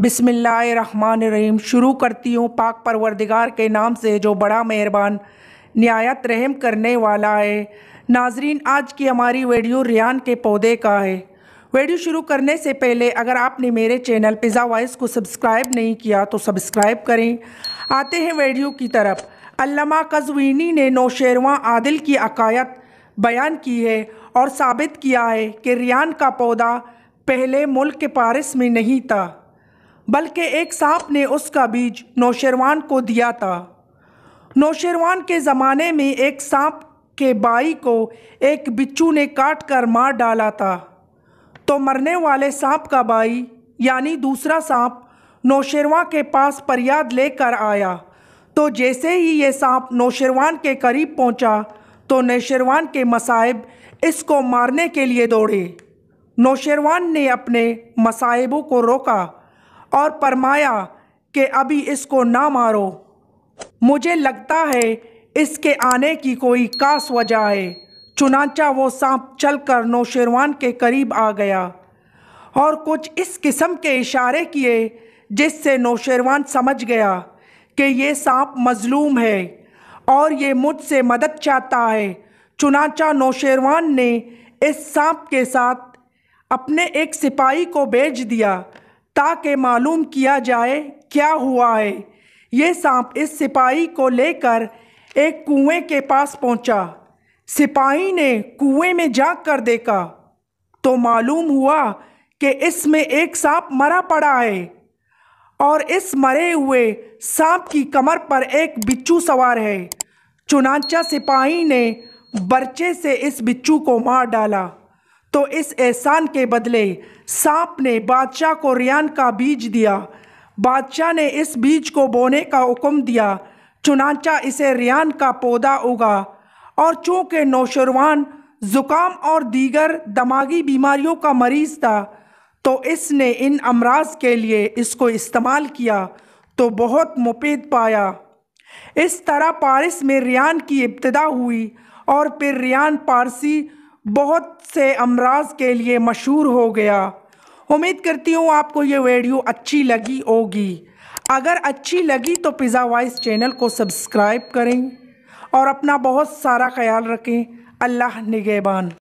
बिसमिल्लाम शुरू करती हूँ पाक परवरदिगार के नाम से जो बड़ा मेहरबान नहायत रहम करने वाला है नाजरीन आज की हमारी वीडियो रियान के पौधे का है वीडियो शुरू करने से पहले अगर आपने मेरे चैनल पिज़ा वाइस को सब्सक्राइब नहीं किया तो सब्सक्राइब करें आते हैं वीडियो की तरफ अल्लामा कजवीनी ने नौशेरवा आदिल की अकायत बयान की है और साबित किया है कि रियान का पौधा पहले मुल्क के पारिस में नहीं था बल्कि एक सांप ने उसका बीज नौशरवान को दिया था नौशरवान के ज़माने में एक सांप के बाई को एक बिच्छू ने काट कर मार डाला था तो मरने वाले सांप का बाई यानी दूसरा सांप नौशरवा के पास फरियाद लेकर आया तो जैसे ही ये सांप नौशरवान के करीब पहुंचा, तो नौशरवान के मसाइब इसको मारने के लिए दौड़े नौशरवान ने अपने मसाइबों को रोका और फरमाया कि अभी इसको ना मारो मुझे लगता है इसके आने की कोई खास वजह है चुनाचा वो सांप चलकर नौशेरवान के करीब आ गया और कुछ इस किस्म के इशारे किए जिससे नौशेरवान समझ गया कि ये सांप मज़लूम है और ये मुझसे मदद चाहता है चुनाचा नौशेरवान ने इस सांप के साथ अपने एक सिपाही को भेज दिया ताकि मालूम किया जाए क्या हुआ है यह सांप इस सिपाही को लेकर एक कुएं के पास पहुंचा सिपाही ने कुएं में झांक कर देखा तो मालूम हुआ कि इसमें एक सांप मरा पड़ा है और इस मरे हुए सांप की कमर पर एक बिच्छू सवार है चुनाचा सिपाही ने बर्चे से इस बिच्छू को मार डाला तो इस एहसान के बदले सांप ने बादशाह को रियान का बीज दिया बादशाह ने इस बीज को बोने का हुक्म दिया चुनाचा इसे रियान का पौधा उगा और चूँकि नौशरवान ज़ुकाम और दीगर दमागी बीमारियों का मरीज़ था तो इसने इन अमराज के लिए इसको इस्तेमाल किया तो बहुत मुफीद पाया इस तरह पारिस में रियान की इब्तदा हुई और फिर रियान पारसी बहुत से अमराज के लिए मशहूर हो गया उम्मीद करती हूँ आपको ये वीडियो अच्छी लगी होगी अगर अच्छी लगी तो पिज़्ज़ा वाइस चैनल को सब्सक्राइब करें और अपना बहुत सारा ख्याल रखें अल्लाह निगेबान